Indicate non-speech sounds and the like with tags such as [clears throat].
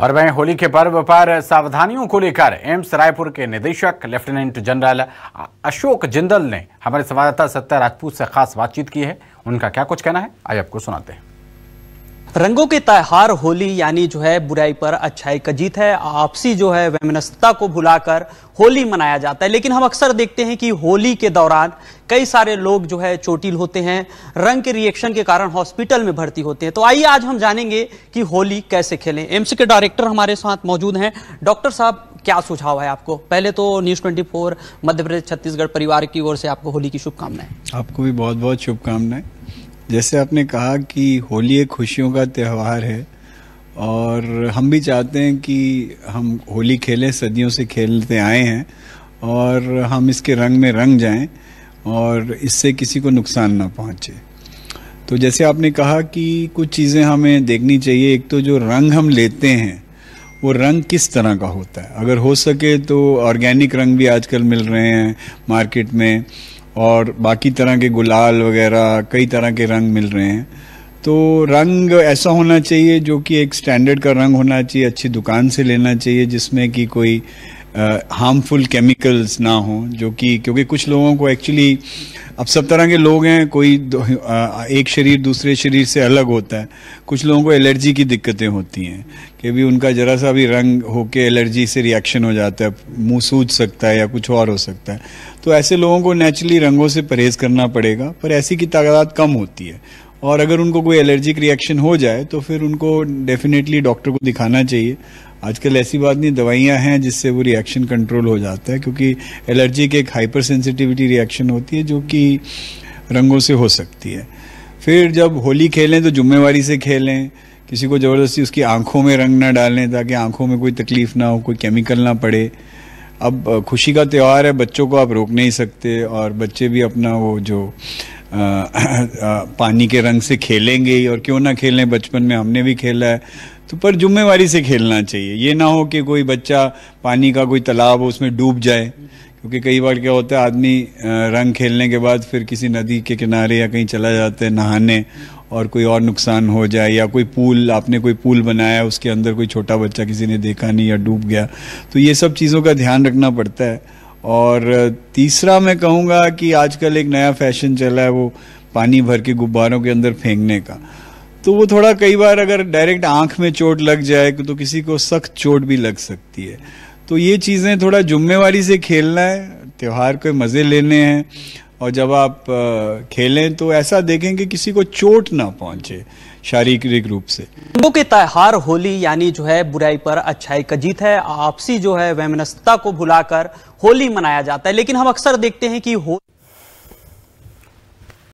और वहीं होली के पर्व पर सावधानियों को लेकर एम्स रायपुर के निदेशक लेफ्टिनेंट जनरल अशोक जिंदल ने हमारे संवाददाता सत्या राजपूत से खास बातचीत की है उनका क्या कुछ कहना है आइए आपको सुनाते हैं रंगों के त्यौहार होली यानी जो है बुराई पर अच्छाई का जीत है आपसी जो है वैमनस्ता को भुलाकर होली मनाया जाता है लेकिन हम अक्सर देखते हैं कि होली के दौरान कई सारे लोग जो है चोटिल होते हैं रंग के रिएक्शन के कारण हॉस्पिटल में भर्ती होते हैं तो आइए आज हम जानेंगे कि होली कैसे खेलें एम्स के डायरेक्टर हमारे साथ मौजूद हैं डॉक्टर साहब क्या सुझाव है आपको पहले तो न्यूज़ ट्वेंटी मध्य प्रदेश छत्तीसगढ़ परिवार की ओर से आपको होली की शुभकामनाएं आपको भी बहुत बहुत शुभकामनाएं जैसे आपने कहा कि होली एक खुशियों का त्यौहार है और हम भी चाहते हैं कि हम होली खेलें सदियों से खेलते आए हैं और हम इसके रंग में रंग जाएं और इससे किसी को नुकसान ना पहुंचे तो जैसे आपने कहा कि कुछ चीज़ें हमें देखनी चाहिए एक तो जो रंग हम लेते हैं वो रंग किस तरह का होता है अगर हो सके तो ऑर्गेनिक रंग भी आजकल मिल रहे हैं मार्केट में और बाकी तरह के गुलाल वगैरह कई तरह के रंग मिल रहे हैं तो रंग ऐसा होना चाहिए जो कि एक स्टैंडर्ड का रंग होना चाहिए अच्छी दुकान से लेना चाहिए जिसमें कि कोई हार्मफुल केमिकल्स ना हो जो कि क्योंकि कुछ लोगों को एक्चुअली अब सब तरह के लोग हैं कोई एक शरीर दूसरे शरीर से अलग होता है कुछ लोगों को एलर्जी की दिक्कतें होती हैं कि भी उनका ज़रा सा भी रंग होके एलर्जी से रिएक्शन हो जाता है मुंह सूज सकता है या कुछ और हो सकता है तो ऐसे लोगों को नेचुरली रंगों से परहेज़ करना पड़ेगा पर ऐसी की तादाद कम होती है और अगर उनको कोई एलर्जिक रिएक्शन हो जाए तो फिर उनको डेफिनेटली डॉक्टर को दिखाना चाहिए आजकल ऐसी बात नहीं दवाइयाँ हैं जिससे वो रिएक्शन कंट्रोल हो जाता है क्योंकि एलर्जी के एक हाइपर सेंसिटिविटी रिएक्शन होती है जो कि रंगों से हो सकती है फिर जब होली खेलें तो जुम्मेवारी से खेलें किसी को ज़बरदस्ती उसकी आंखों में रंग ना डालें ताकि आंखों में कोई तकलीफ़ ना हो कोई केमिकल ना पड़े अब खुशी का त्यौहार है बच्चों को आप रोक नहीं सकते और बच्चे भी अपना वो जो आ, आ, [clears throat] पानी के रंग से खेलेंगे ही और क्यों ना खेलें बचपन में हमने भी खेला है तो पर जुम्मेवारी से खेलना चाहिए ये ना हो कि कोई बच्चा पानी का कोई तालाब उसमें डूब जाए क्योंकि कई बार क्या होता है आदमी रंग खेलने के बाद फिर किसी नदी के किनारे या कहीं चला जाता है नहाने और कोई और नुकसान हो जाए या कोई पूल आपने कोई पूल बनाया उसके अंदर कोई छोटा बच्चा किसी ने देखा नहीं या डूब गया तो ये सब चीज़ों का ध्यान रखना पड़ता है और तीसरा मैं कहूँगा कि आजकल एक नया फैशन चला है वो पानी भर के गुब्बारों के अंदर फेंकने का तो वो थोड़ा कई बार अगर डायरेक्ट आंख में चोट लग जाए तो किसी को सख्त चोट भी लग सकती है तो ये चीज़ें थोड़ा जुम्मेवारी से खेलना है त्यौहार के मज़े लेने हैं और जब आप खेलें तो ऐसा देखें कि किसी को चोट ना पहुंचे शारीरिक रूप से रंगों के त्यौहार होली यानी जो है बुराई पर अच्छाई का जीत है आपसी जो है वैमनस्ता को भुलाकर होली मनाया जाता है लेकिन हम अक्सर देखते हैं कि होली